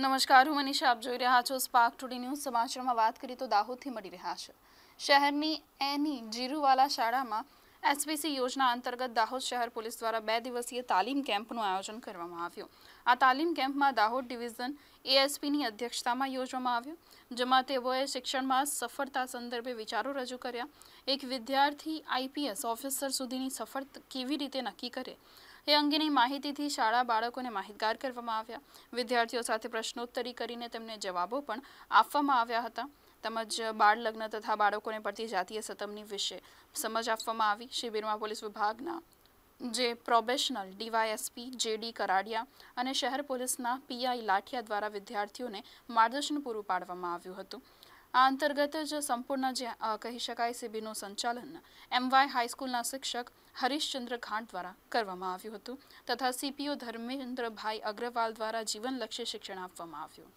નમસ્કાર હું મનીષા આપ જોઈ રહ્યા છો સ્પાર્ક ટુડે ન્યૂઝ સમાચારમાં વાત કરીએ તો દાહોદથી મળી રહ્યા છે શહેરની એની જીરુવાલા શાળામાં એસપીસી યોજના અંતર્ગત દાહોદ શહેર પોલીસ દ્વારા બે દિવસીય તાલીમ કેમ્પનું આયોજન કરવામાં આવ્યું આ તાલીમ કેમ્પમાં દાહોદ ડિવિઝન એએસપીની અધ્યક્ષતામાં યોજવામાં આવ્યું જેમાં તેઓએ શિક્ષણમાં સફળતા સંદર્ભે વિચારો રજૂ કર્યા એક વિદ્યાર્થી આઈપીએસ ઓફિસર સુધીની સફળ કેવી રીતે નક્કી કરે એ અંગેની માહિતીથી શાળા બાળકોને માહિતગાર કરવામાં આવ્યા વિદ્યાર્થીઓ સાથે પ્રશ્નોત્તરી કરીને તેમને જવાબો પણ આપવામાં આવ્યા હતા તેમજ બાળ લગ્ન તથા બાળકોને પડતી જાતીય સતમની વિશે સમજ આપવામાં આવી શિબિરમાં પોલીસ વિભાગના જે પ્રોબેશનલ ડીવાયએસપી જેડી કરાડિયા અને શહેર પોલીસના પીઆઈ લાઠિયા દ્વારા વિદ્યાર્થીઓને માર્ગદર્શન પૂરું પાડવામાં આવ્યું હતું આ અંતર્ગત જ સંપૂર્ણ જે કહી શકાય શિબિરનું સંચાલન એમવાય હાઈસ્કૂલના શિક્ષક હરીશચંદ્ર ઘાંટ દ્વારા કરવામાં આવ્યું હતું તથા સીપીઓ ધર્મેન્દ્રભાઈ અગ્રવાલ દ્વારા જીવનલક્ષી શિક્ષણ આપવામાં આવ્યું